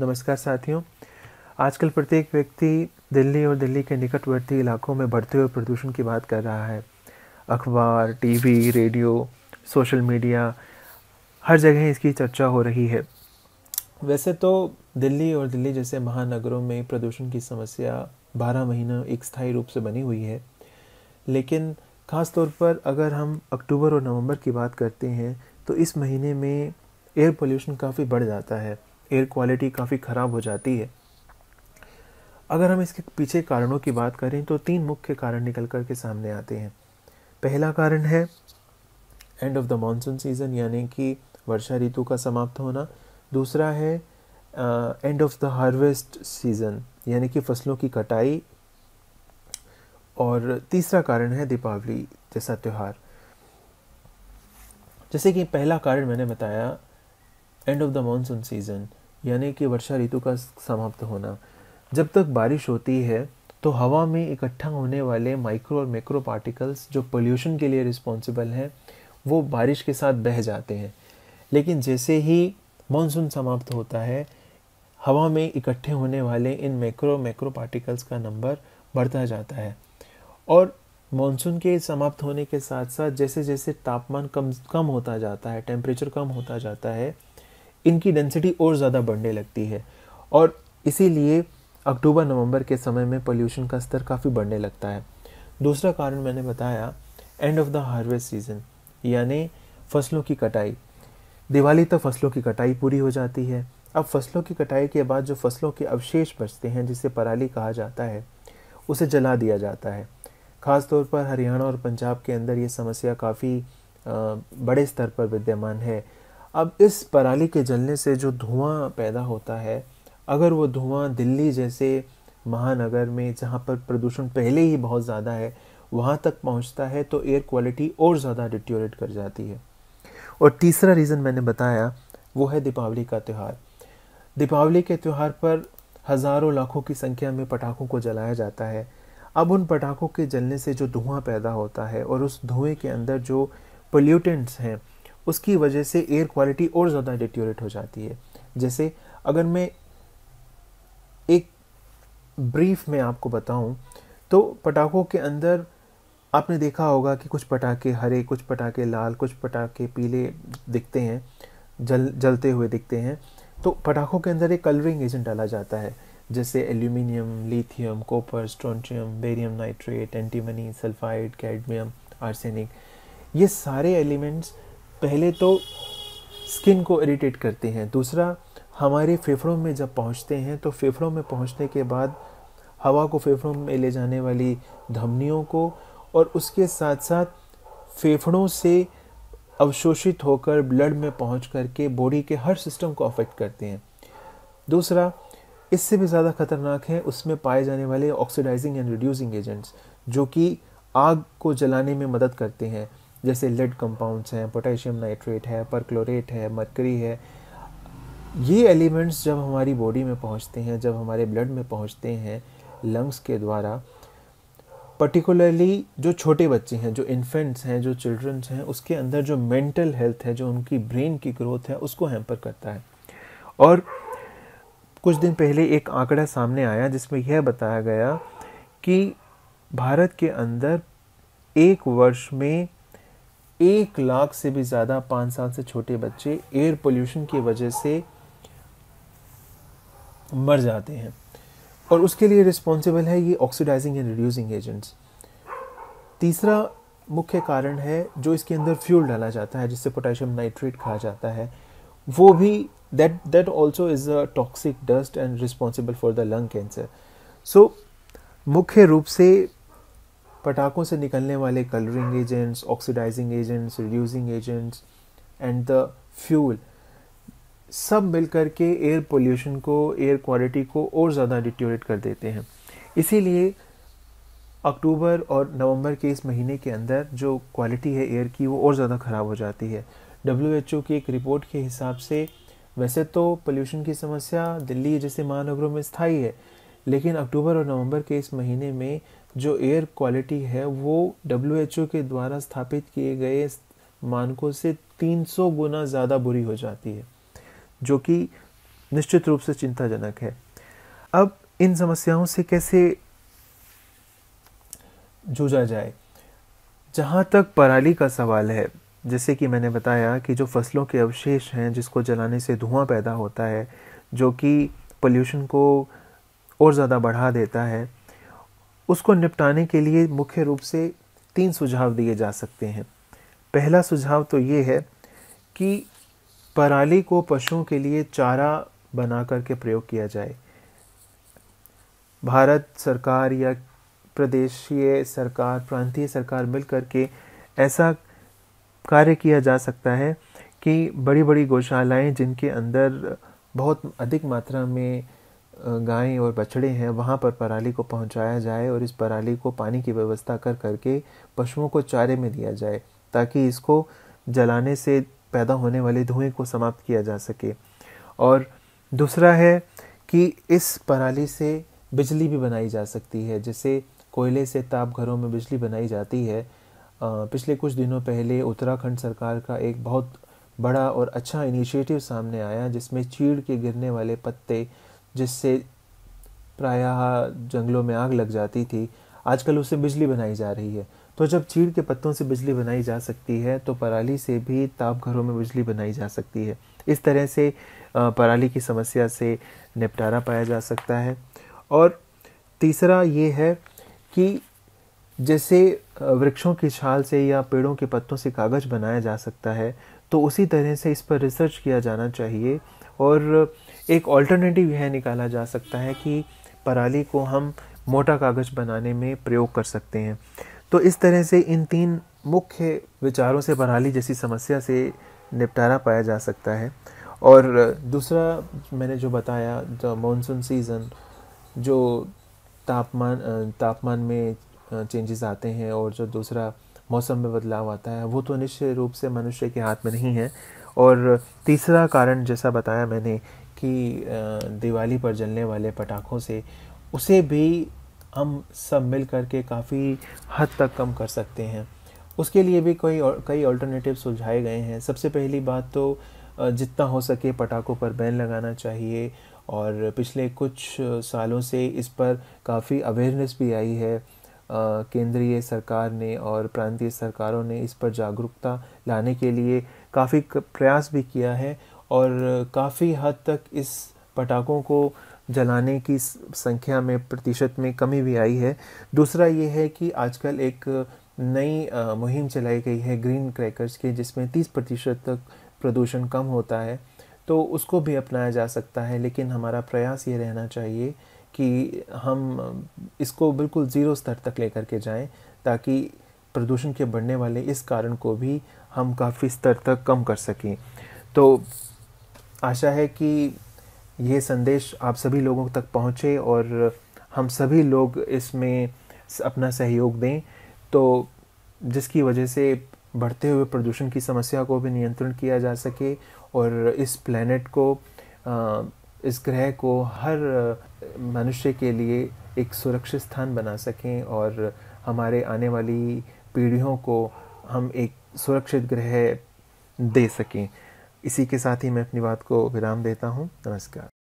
नमस्कार साथियों आजकल प्रत्येक व्यक्ति दिल्ली और दिल्ली के निकटवर्ती इलाकों में बढ़ते हुए प्रदूषण की बात कर रहा है अखबार टीवी रेडियो सोशल मीडिया हर जगह इसकी चर्चा हो रही है वैसे तो दिल्ली और दिल्ली जैसे महानगरों में प्रदूषण की समस्या बारह महीना एक स्थायी रूप से बनी हुई है लेकिन ख़ास तौर पर अगर हम अक्टूबर और नवंबर की बात करते हैं तो इस महीने में एयर पोल्यूशन काफ़ी बढ़ जाता है एयर क्वालिटी काफ़ी ख़राब हो जाती है अगर हम इसके पीछे कारणों की बात करें तो तीन मुख्य कारण निकल कर के सामने आते हैं पहला कारण है end of the monsoon season यानी कि वर्षा ऋतु का समाप्त होना दूसरा है end of the harvest season यानी कि फसलों की कटाई और तीसरा कारण है दीपावली जैसा त्यौहार जैसे कि पहला कारण मैंने बताया end of the monsoon season यानी कि वर्षा ऋतु का समाप्त होना जब तक बारिश होती है तो हवा में इकट्ठा होने वाले माइक्रो और मैक्रो पार्टिकल्स जो पोल्यूशन के लिए रिस्पॉन्सिबल हैं वो बारिश के साथ बह जाते हैं लेकिन जैसे ही मानसून समाप्त होता है हवा में इकट्ठे होने वाले इन मैक्रो मैक्रो पार्टिकल्स का नंबर बढ़ता जाता है और मानसून के समाप्त होने के साथ साथ जैसे जैसे तापमान कम कम होता जाता है टेम्परेचर कम होता जाता है इनकी डेंसिटी और ज़्यादा बढ़ने लगती है और इसीलिए अक्टूबर नवंबर के समय में पोल्यूशन का स्तर काफ़ी बढ़ने लगता है दूसरा कारण मैंने बताया end of the harvest season यानी फसलों की कटाई दिवाली तक तो फसलों की कटाई पूरी हो जाती है अब फसलों की कटाई के बाद जो फसलों के अवशेष बचते हैं जिसे पराली कहा जाता है उसे जला दिया जाता है ख़ासतौर पर हरियाणा और पंजाब के अंदर ये समस्या काफ़ी बड़े स्तर पर विद्यमान है अब इस पराली के जलने से जो धुआं पैदा होता है अगर वो धुआं दिल्ली जैसे महानगर में जहाँ पर प्रदूषण पहले ही बहुत ज़्यादा है वहाँ तक पहुँचता है तो एयर क्वालिटी और ज़्यादा डिट्योरेट कर जाती है और तीसरा रीज़न मैंने बताया वो है दीपावली का त्यौहार दीपावली के त्यौहार पर हज़ारों लाखों की संख्या में पटाखों को जलाया जाता है अब उन पटाखों के जलने से जो धुआं पैदा होता है और उस धुएं के अंदर जो पोल्यूटेंट्स हैं उसकी वजह से एयर क्वालिटी और ज़्यादा डिट्योरेट हो जाती है जैसे अगर मैं एक ब्रीफ में आपको बताऊं तो पटाखों के अंदर आपने देखा होगा कि कुछ पटाखे हरे कुछ पटाखे लाल कुछ पटाखे पीले दिखते हैं जल जलते हुए दिखते हैं तो पटाखों के अंदर एक कलरिंग एजेंट डाला जाता है जैसे aluminium lithium copper strontium barium nitrate antimony sulphide cadmium arsenic ये सारे एलिमेंट्स पहले तो स्किन को इरिटेट करते हैं दूसरा हमारे फेफड़ों में जब पहुंचते हैं तो फेफड़ों में पहुंचने के बाद हवा को फेफड़ों में ले जाने वाली धमनियों को और उसके साथ साथ फेफड़ों से अवशोषित होकर ब्लड में पहुंच करके बॉडी के हर सिस्टम को अफेक्ट करते हैं दूसरा इससे भी ज़्यादा खतरनाक है उसमें पाए जाने वाले ऑक्सीडाइजिंग एंड रिड्यूसिंग एजेंट्स जो कि आग को जलाने में मदद करते हैं जैसे लेड कंपाउंड्स हैं पोटेशियम नाइट्रेट है परक्लोरेट है मरकरी है ये एलिमेंट्स जब हमारी बॉडी में पहुंचते हैं जब हमारे ब्लड में पहुंचते हैं लंग्स के द्वारा पर्टिकुलरली जो छोटे बच्चे हैं जो इन्फेंट्स हैं जो चिल्ड्रंस हैं उसके अंदर जो मेंटल हेल्थ है जो उनकी ब्रेन की ग्रोथ है उसको हैम्पर करता है और कुछ दिन पहले एक आंकड़ा सामने आया जिसमें यह बताया गया कि भारत के अंदर एक वर्ष में एक लाख से भी ज़्यादा पाँच साल से छोटे बच्चे एयर पोल्यूशन की वजह से मर जाते हैं और उसके लिए रिस्पॉन्सिबल है ये ऑक्सीडाइजिंग एंड रिड्यूसिंग एजेंट्स तीसरा मुख्य कारण है जो इसके अंदर फ्यूल डाला जाता है जिससे पोटेशियम नाइट्रेट खाया जाता है वो भी that that also is a toxic dust and responsible for the lung cancer so मुख्य रूप से पटाखों से निकलने वाले colouring agents oxidising agents reducing agents and the fuel सब मिलकर के एयर पोल्यूशन को एयर क्वालिटी को और ज़्यादा डिट्योरेट कर देते हैं इसीलिए अक्टूबर और नवंबर के इस महीने के अंदर जो क्वालिटी है एयर की वो और ज़्यादा ख़राब हो जाती है डब्ल्यू एच ओ की एक रिपोर्ट के हिसाब से वैसे तो पोल्यूशन की समस्या दिल्ली जैसे महानगरों में स्थायी है लेकिन अक्टूबर और नवंबर के इस महीने में जो एयर क्वालिटी है वो डब्ल्यू के द्वारा स्थापित किए गए मानकों से 300 गुना ज़्यादा बुरी हो जाती है जो कि निश्चित रूप से चिंताजनक है अब इन समस्याओं से कैसे जूझा जाए जहाँ तक पराली का सवाल है जैसे कि मैंने बताया कि जो फसलों के अवशेष हैं जिसको जलाने से धुआं पैदा होता है जो कि पोल्यूशन को और ज़्यादा बढ़ा देता है उसको निपटाने के लिए मुख्य रूप से तीन सुझाव दिए जा सकते हैं पहला सुझाव तो ये है कि पराली को पशुओं के लिए चारा बना कर के प्रयोग किया जाए भारत सरकार या प्रदेशीय सरकार प्रांतीय सरकार मिल करके ऐसा कार्य किया जा सकता है कि बड़ी बड़ी गौशालाएँ जिनके अंदर बहुत अधिक मात्रा में गायें और बछड़े हैं वहाँ पर पराली को पहुँचाया जाए और इस पराली को पानी की व्यवस्था कर करके पशुओं को चारे में दिया जाए ताकि इसको जलाने से पैदा होने वाले धुएं को समाप्त किया जा सके और दूसरा है कि इस पराली से बिजली भी बनाई जा सकती है जैसे कोयले से ताप घरों में बिजली बनाई जाती है पिछले कुछ दिनों पहले उत्तराखंड सरकार का एक बहुत बड़ा और अच्छा इनिशिएटिव सामने आया जिसमें चीड़ के गिरने वाले पत्ते जिससे प्रायः जंगलों में आग लग जाती थी आजकल उससे बिजली बनाई जा रही है तो जब चीड़ के पत्तों से बिजली बनाई जा सकती है तो पराली से भी ताप घरों में बिजली बनाई जा सकती है इस तरह से पराली की समस्या से निपटारा पाया जा सकता है और तीसरा ये है कि जैसे वृक्षों की छाल से या पेड़ों के पत्तों से कागज़ बनाया जा सकता है तो उसी तरह से इस पर रिसर्च किया जाना चाहिए और एक ऑल्टरनेटिव यह निकाला जा सकता है कि पराली को हम मोटा कागज़ बनाने में प्रयोग कर सकते हैं तो इस तरह से इन तीन मुख्य विचारों से पराली जैसी समस्या से निपटारा पाया जा सकता है और दूसरा मैंने जो बताया जो मानसून सीज़न जो तापमान तापमान में चेंजेस आते हैं और जो दूसरा मौसम में बदलाव आता है वो तो निश्चित रूप से मनुष्य के हाथ में नहीं है और तीसरा कारण जैसा बताया मैंने कि दिवाली पर जलने वाले पटाखों से उसे भी हम सब मिल कर के काफ़ी हद तक कम कर सकते हैं उसके लिए भी कोई और कई ऑल्टरनेटिव सुलझाए गए हैं सबसे पहली बात तो जितना हो सके पटाखों पर बैन लगाना चाहिए और पिछले कुछ सालों से इस पर काफ़ी अवेयरनेस भी आई है केंद्रीय सरकार ने और प्रांतीय सरकारों ने इस पर जागरूकता लाने के लिए काफ़ी प्रयास भी किया है और काफ़ी हद तक इस पटाखों को जलाने की संख्या में प्रतिशत में कमी भी आई है दूसरा ये है कि आजकल एक नई मुहिम चलाई गई है ग्रीन क्रैकर्स की जिसमें 30 प्रतिशत तक प्रदूषण कम होता है तो उसको भी अपनाया जा सकता है लेकिन हमारा प्रयास ये रहना चाहिए कि हम इसको बिल्कुल ज़ीरो स्तर तक लेकर के जाएं ताकि प्रदूषण के बढ़ने वाले इस कारण को भी हम काफ़ी स्तर तक कम कर सकें तो आशा है कि ये संदेश आप सभी लोगों तक पहुँचे और हम सभी लोग इसमें अपना सहयोग दें तो जिसकी वजह से बढ़ते हुए प्रदूषण की समस्या को भी नियंत्रण किया जा सके और इस प्लेनेट को इस ग्रह को हर मनुष्य के लिए एक सुरक्षित स्थान बना सकें और हमारे आने वाली पीढ़ियों को हम एक सुरक्षित ग्रह दे सकें इसी के साथ ही मैं अपनी बात को विराम देता हूँ नमस्कार